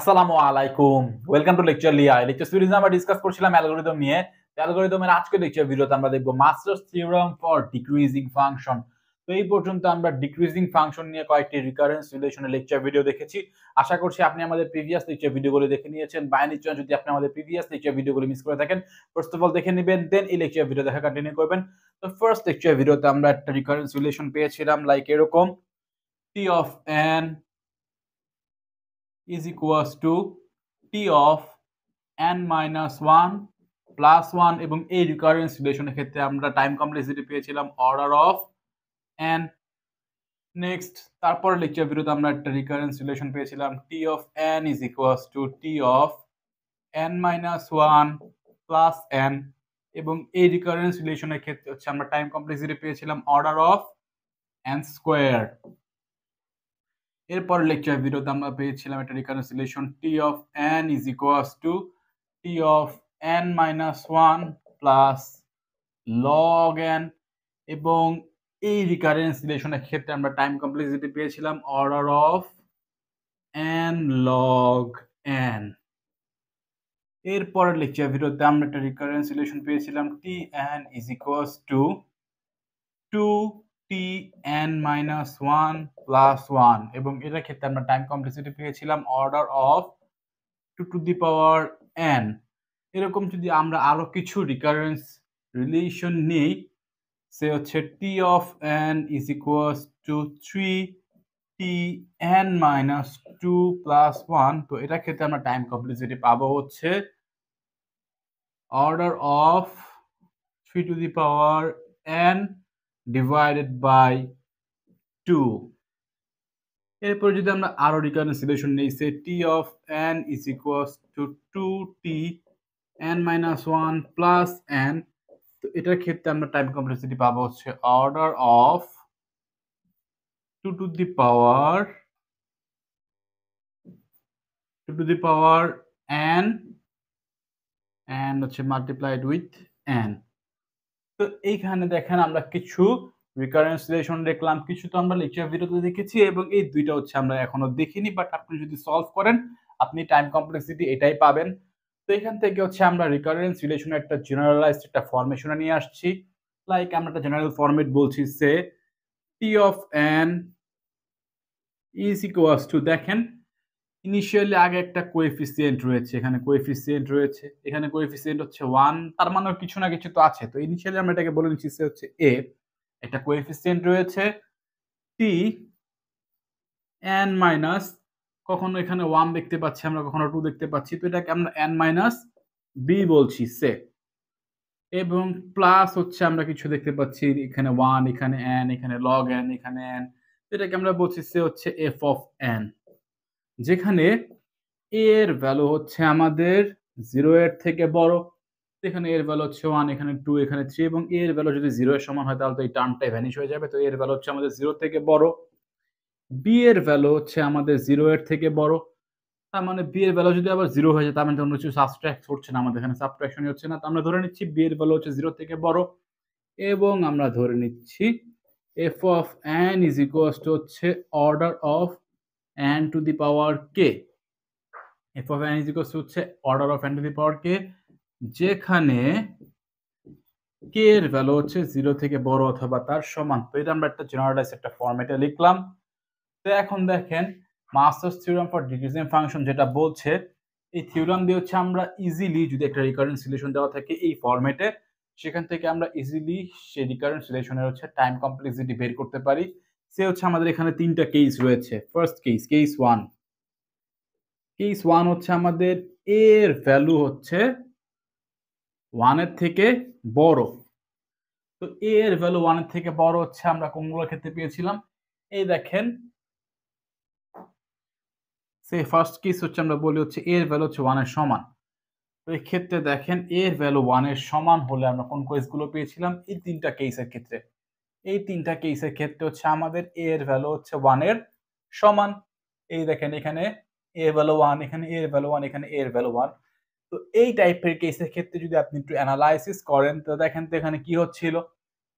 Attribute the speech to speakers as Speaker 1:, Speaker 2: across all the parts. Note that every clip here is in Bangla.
Speaker 1: আসসালামু আলাইকুম ওয়েলকাম টু লেকচার লিয়া লেকচার সিরিজ আমরা ডিসকাস করছিলাম অ্যালগোরিদম নিয়ে অ্যালগোরিদমের আজকে লেকচার ভিডিওতে আমরা দেখব master's theorem for decreasing function তো এই পর্যন্ত আমরা ডিক্রিজিং ফাংশন নিয়ে কয়েকটি রিকারেন্স রিলেশনের লেকচার ভিডিও দেখেছি আশা করছি আপনি আমাদের প্রিভিয়াস লেকচার ভিডিওগুলো দেখে নিয়েছেন বাই নিশ্চয় যদি আপনি আমাদের প্রিভিয়াস লেকচার ভিডিওগুলো মিস করে থাকেন ফার্স্ট অফ অল দেখে নেবেন দেন এই লেকচার ভিডিও দেখা কন্টিনিউ করবেন তো ফার্স্ট লেকচার ভিডিওতে আমরা একটা রিকারেন্স রিলেশন পেয়েছিলাম লাইক এরকম T of N is equals to t of n minus 1 plus one এবং এই রিকারেন্স রিলেশনের ক্ষেত্রে আমরা টাইম কমপ্লেক্সিটি পেয়েছিলাম অর্ডার অফ n নেক্সট তারপর লেকচার বিরুদ্ধে আমরা একটা রিকারেন্স রিলেশন পেয়েছিলাম T of N is equals to T of N minus one plus N এবং এই রিকারেন্স রিলেশনের ক্ষেত্রে হচ্ছে আমরা টাইম কমপ্লেক্সিটি পেয়েছিলাম অর্ডার অফ n স্কোয়ার এরপর লেকচার ভিডিওতে আমরা পেয়েছিলাম একটা reconciliation T of N is equals to T of N minus one plus log N এবং এই রিকারেন্স ক্ষেত্রে আমরা টাইম কমপ্লেক্সিটি পেয়েছিলাম order of N log N এরপরের লেকচার ভিডিওতে আমরা একটা রিকারেন্স পেয়েছিলাম T N is equals to two T N minus one plus one এবং এটার ক্ষেত্রে আমরা টাইম কমপ্লেক্সিটি পেয়েছিলাম order of two to the power N এরকম যদি আমরা আরও কিছু রিকারেন্স রিলেশন নিই সে হচ্ছে T of N is equals to three T N minus two plus one তো এটার ক্ষেত্রে আমরা টাইম কমপ্লেক্সিটি পাবো হচ্ছে order of three to the power N divided by two এরপরে যদি আমরা আরও রিকনসিলেশন নেই say T of N is equals to two T N minus one plus N তো এটার ক্ষেত্রে আমরা টাইম কমপ্লেক্সিটি পাবো হচ্ছে order of two to the power two to the power N and হচ্ছে মাল্টিপ্লাইড উইথ এন তো এইখানে দেখেন আমরা কিছু রিকারেন্স রিলেশন দেখলাম কিছু তো আমরা লেকচার ভিডিওতে দেখেছি এবং এই দুইটা হচ্ছে আমরা এখনো দেখিনি বাট আপনি যদি সলভ করেন আপনি টাইম কমপ্লেক্সিটি এটাই পাবেন তো এখান থেকে হচ্ছে আমরা রিকারেন্স রিলেশনের একটা জেনারেলাইজ একটা ফরমেশনে নিয়ে আসছি লাইক আমরা একটা জেনারেল ফরম্যাট বলছি say T of N is equals to দেখেন ইনিশিয়ালি আগে একটা কোয়েফিসিয়েন্ট রয়েছে এখানে কোয়েফিসিয়েন্ট রয়েছে এখানে কোয়েফিসিয়েন্ট হচ্ছে ওয়ান তার মানে কিছু না কিছু তো আছে তো ইনিশিয়ালি আমরা এটাকে বলে নিচ্ছি হচ্ছে এ একটা কোএফিসিয়েন্ট রয়েছে টি এন মাইনাস কখনো এখানে ওয়ান দেখতে পাচ্ছি আমরা কখনো টু দেখতে পাচ্ছি তো এটাকে আমরা এন মাইনাস বি বলছি সে এবং প্লাস হচ্ছে আমরা কিছু দেখতে পাচ্ছি এখানে ওয়ান এখানে এন এখানে লগ এন এখানে এন এটাকে আমরা বলছি সে হচ্ছে এফ অফ এন যেখানে a এর ভ্যালু হচ্ছে আমাদের জিরো এর থেকে বড় এখানে এর ভ্যালু হচ্ছে ওয়ান এখানে টু এখানে থ্রি এবং এর ভ্যালু যদি জিরো এর সমান হয় তাহলে তো এই টার্মটাই ভ্যানিশ হয়ে যাবে তো এর ভ্যালু হচ্ছে আমাদের জিরো থেকে বড় বি এর ভ্যালু হচ্ছে আমাদের জিরো এর থেকে বড় তার মানে বি এর ভ্যালু যদি আবার জিরো হয়ে যায় তার মানে অন্য কিছু সাবস্ট্রাক্ট হচ্ছে না আমাদের এখানে সাবট্রাকশনই হচ্ছে না তো আমরা ধরে নিচ্ছি বি এর ভ্যালু হচ্ছে জিরো থেকে বড় এবং আমরা ধরে নিচ্ছি F of N is equals to হচ্ছে order of N to the power K F of N is equals হচ্ছে order of N to the power K যেখানে কে এর ভ্যালু হচ্ছে জিরো থেকে বড় অথবা তার সমান তো এটা আমরা একটা জেনারেলাইজ একটা ফর্মেটে লিখলাম তো এখন দেখেন master's theorem for decreasing function যেটা বলছে এই থিওরাম দিয়ে হচ্ছে আমরা ইজিলি যদি একটা রিকারেন্ট সিলেশন দেওয়া থাকে এই ফর্মেটে সেখান থেকে আমরা ইজিলি সেই রিকারেন্ট সিলেশনের হচ্ছে টাইম কমপ্লেক্সিটি বের করতে পারি সে হচ্ছে আমাদের এখানে তিনটা কেস রয়েছে first case case one case one হচ্ছে আমাদের এর ভ্যালু হচ্ছে ওয়ানের থেকে বড় তো এর ভ্যালু ওয়ানের থেকে বড় হচ্ছে আমরা কোনগুলোর ক্ষেত্রে পেয়েছিলাম এই দেখেন সে ফার্স্ট কেস হচ্ছে আমরা বলি হচ্ছে এর ভ্যালু হচ্ছে ওয়ানের সমান তো এক্ষেত্রে দেখেন এর ভ্যালু ওয়ানের সমান হলে আমরা কোন কেসগুলো পেয়েছিলাম এই তিনটা কেসের ক্ষেত্রে এই তিনটা কেসের ক্ষেত্রে হচ্ছে আমাদের এ এর ভ্যালু হচ্ছে ওয়ানের সমান এই দেখেন এখানে এ ভ্যালু ওয়ান এখানে এ ভ্যালু ওয়ান এখানে এ ভ্যালু ওয়ান তো এই টাইপের কেসের ক্ষেত্রে যদি আপনি একটু অ্যানালাইসিস করেন তো দেখেন তো এখানে কি হচ্ছিল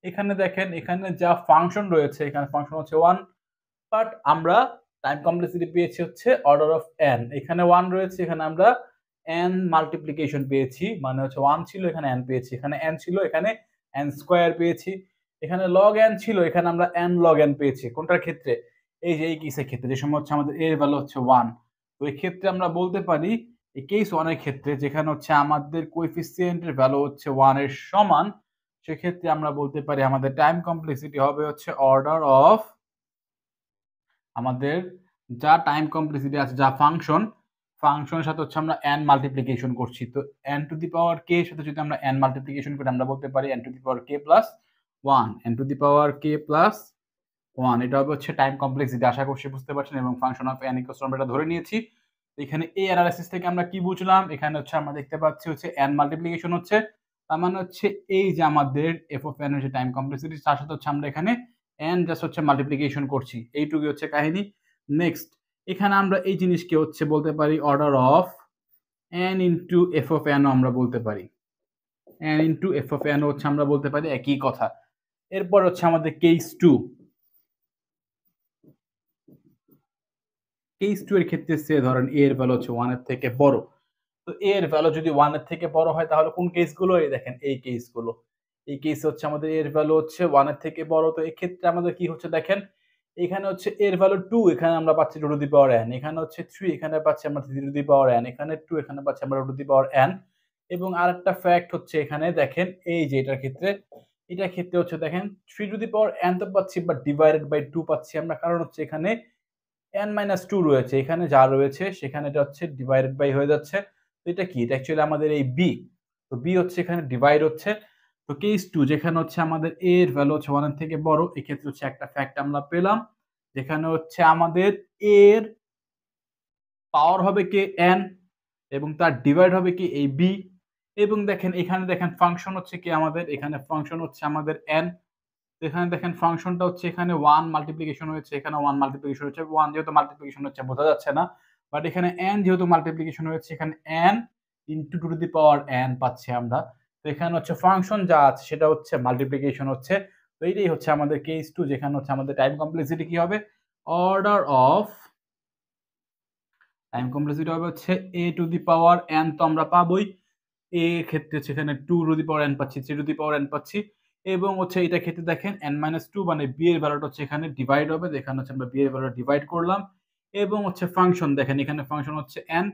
Speaker 1: এখানে দেখেন এখানে যা ফাংশন রয়েছে এখানে ফাংশন হচ্ছে ওয়ান বাট আমরা টাইম কমপ্লেক্সিটি পেয়েছি হচ্ছে অর্ডার অফ এন এখানে ওয়ান রয়েছে এখানে আমরা এন মাল্টিপ্লিকেশন পেয়েছি মানে হচ্ছে ওয়ান ছিল এখানে এন পেয়েছি এখানে এন ছিল এখানে এন স্কোয়ার পেয়েছি এখানে লগ এন ছিল এখানে আমরা এন লগ এন পেয়েছি কোনটার ক্ষেত্রে এই যে এই কেসের ক্ষেত্রে যে সময় হচ্ছে আমাদের এর ভ্যালু হচ্ছে ওয়ান তো এই ক্ষেত্রে আমরা বলতে পারি এই কেস ওয়ানের ক্ষেত্রে যেখানে হচ্ছে আমাদের কোইফিসিয়েন্টের ভ্যালু হচ্ছে ওয়ানের সমান সেক্ষেত্রে আমরা বলতে পারি আমাদের টাইম কমপ্লেক্সিটি হবে হচ্ছে অর্ডার অফ আমাদের যা টাইম কমপ্লেক্সিটি আছে যা ফাংশন ফাংশনের সাথে হচ্ছে আমরা এন মাল্টিপ্লিকেশন করছি তো এন টু দি পাওয়ার কে সাথে যদি আমরা এন মাল্টিপ্লিকেশন করি আমরা বলতে পারি N to the power K plus one N to the power K plus one এটা হবে হচ্ছে টাইম কমপ্লেক্সিটি আশা করছি বুঝতে পারছেন এবং ফাংশন অফ এন ইকোস আমরা ধরে নিয়েছি এখানে এই অ্যানালাইসিস থেকে আমরা কি বুঝলাম এখানে হচ্ছে আমরা দেখতে পাচ্ছি হচ্ছে এন মাল্টিপ্লিকেশন হচ্ছে তার মানে হচ্ছে এই যে আমাদের এফ অফ এন হচ্ছে টাইম কমপ্লেক্সিটি তার সাথে হচ্ছে আমরা এখানে এন জাস্ট হচ্ছে মাল্টিপ্লিকেশন করছি এইটুকুই হচ্ছে কাহিনী নেক্সট এখানে আমরা এই জিনিসকে হচ্ছে বলতে পারি order of N into F of এনও আমরা বলতে পারি এন ইন্টু এফ অফ এনও হচ্ছে আমরা বলতে পারি একই কথা এরপর হচ্ছে আমাদের কেস টু কেস টু এর ক্ষেত্রে সে ধরেন এর ভ্যালু হচ্ছে ওয়ানের থেকে বড় তো এর ভ্যালু যদি ওয়ানের থেকে বড় হয় তাহলে কোন কেসগুলো এই দেখেন এই কেসগুলো এই কেস হচ্ছে আমাদের এর ভ্যালু হচ্ছে ওয়ানের থেকে বড় তো এক্ষেত্রে আমাদের কি হচ্ছে দেখেন এখানে হচ্ছে এর ভ্যালু টু এখানে আমরা পাচ্ছি two to the power N এখানে হচ্ছে থ্রি এখানে পাচ্ছি আমরা three to the power N এখানে টু এখানে পাচ্ছি আমরা two to the power N এবং আর একটা ফ্যাক্ট হচ্ছে এখানে দেখেন এই যে এটার ক্ষেত্রে এটার ক্ষেত্রে হচ্ছে দেখেন three to the power N তো পাচ্ছি বা ডিভাইডেড বাই টু পাচ্ছি আমরা কারণ হচ্ছে এখানে এন মাইনাস টু রয়েছে এখানে যা রয়েছে সেখানে এটা হচ্ছে ডিভাইডেড বাই হয়ে যাচ্ছে তো এটা কি এটা অ্যাকচুয়ালি আমাদের এই বি তো বি হচ্ছে এখানে ডিভাইড হচ্ছে তো কেস টু যেখানে হচ্ছে আমাদের এ এর ভ্যালু হচ্ছে ওয়ানের থেকে বড় এক্ষেত্রে হচ্ছে একটা ফ্যাক্ট আমরা পেলাম যেখানে হচ্ছে আমাদের এর পাওয়ার হবে কে এন এবং তার ডিভাইড হবে কি এই বি এবং দেখেন এখানে দেখেন ফাংশন হচ্ছে কি আমাদের এখানে ফাংশন হচ্ছে আমাদের এন এখানে দেখেন ফাংশনটা হচ্ছে এখানে ওয়ান মাল্টিপ্লিকেশন হয়েছে এখানে ওয়ান মাল্টিপ্লিকেশন হচ্ছে ওয়ান যেহেতু মাল্টিপ্লিকেশন হচ্ছে বোঝা যাচ্ছে না বাট এখানে এন যেহেতু মাল্টিপ্লিকেশন হয়েছে এখানে N into two to the power N পাচ্ছি আমরা তো এখানে হচ্ছে ফাংশন যা আছে সেটা হচ্ছে মাল্টিপ্লিকেশন হচ্ছে তো এইটাই হচ্ছে আমাদের কেস টু যেখানে হচ্ছে আমাদের টাইম কমপ্লেক্সিটি কি হবে অর্ডার অফ টাইম কমপ্লেক্সিটি হবে হচ্ছে এ টু দি পাওয়ার এন তো আমরা পাবোই এ ক্ষেত্রে এখানে টু টু পাওয়ার এন পাচ্ছি থ্রি রুদি পাওয়ার এন পাচ্ছি এবং হচ্ছে এটা ক্ষেত্রে দেখেন এন মাইনাস টু মানে বি এর ভ্যালুটা হচ্ছে এখানে ডিভাইড হবে এখানে হচ্ছে আমরা বি এর ভ্যালুটা ডিভাইড করলাম এবং হচ্ছে ফাংশন দেখেন এখানে ফাংশন হচ্ছে এন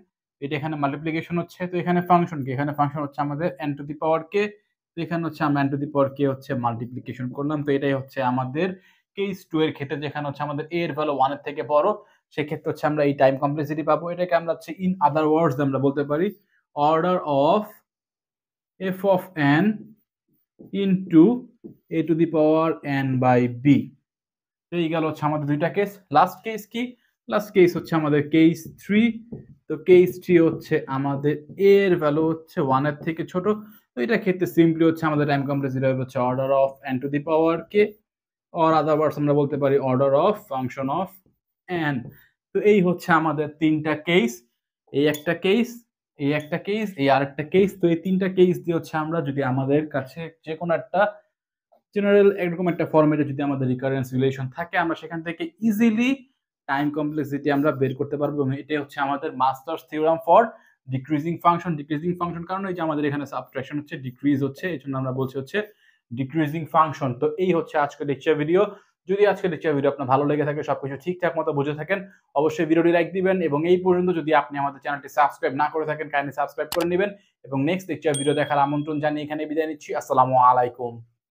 Speaker 1: এটা এখানে মাল্টিপ্লিকেশন হচ্ছে তো এখানে ফাংশন কি এখানে ফাংশন হচ্ছে আমাদের এন টু দি পাওয়ার কে তো এখানে হচ্ছে আমরা এন টু দি পাওয়ার কে হচ্ছে মাল্টিপ্লিকেশন করলাম তো এটাই হচ্ছে আমাদের কেস টু এর ক্ষেত্রে যেখানে হচ্ছে আমাদের এ এর ভ্যালু ওয়ানের থেকে বড় সেক্ষেত্রে হচ্ছে আমরা এই টাইম কমপ্লেক্সিটি পাবো এটাকে আমরা হচ্ছে ইন আদার ওয়ার্ডস আমরা বলতে পারি order of f of n into a to the power n by b এই গেল হচ্ছে আমাদের দুইটা কেস লাস্ট কেস কি লাস্ট কেস হচ্ছে আমাদের কেস থ্রি তো কেস থ্রি হচ্ছে আমাদের এর ভ্যালু হচ্ছে ওয়ানের থেকে ছোট তো এটা ক্ষেত্রে সিম্পলি হচ্ছে আমাদের টাইম কমপ্লেক্স হবে হচ্ছে order of n to the power K or otherwise আমরা বলতে পারি order of function of n তো এই হচ্ছে আমাদের তিনটা কেস এই একটা কেস এই একটা কেস এই আরেকটা কেস তো এই তিনটা কেস দিয়ে হচ্ছে আমরা যদি আমাদের কাছে যে কোনো একটা জেনারেল এরকম একটা ফর্মেটে যদি আমাদের রিকারেন্স রিলেশন থাকে আমরা সেখান থেকে ইজিলি টাইম কমপ্লেক্সিটি আমরা বের করতে পারবো এবং এটা হচ্ছে আমাদের master's theorem for decreasing function decreasing function কারণ এই যে আমাদের এখানে সাবট্রাকশন হচ্ছে ডিক্রিজ হচ্ছে এই জন্য আমরা বলছি হচ্ছে ডিক্রিজিং ফাংশন তো এই হচ্ছে আজকের লেকচার ভিডিও যদি আজকের লেকচার ভিডিও আপনার ভালো লেগে থাকে সবকিছু ঠিকঠাক মতো বুঝে থাকেন অবশ্যই ভিডিওটি লাইক দিবেন এবং এই পর্যন্ত যদি আপনি আমাদের চ্যানেলটি সাবস্ক্রাইব না করে থাকেন কাইন্ডলি সাবস্ক্রাইব করে নেবেন এবং নেক্সট লেকচার ভিডিও দেখার আমন্ত্রণ জানিয়ে এখানে বিদায় নিচ্ছি আসসালামু আলাইকুম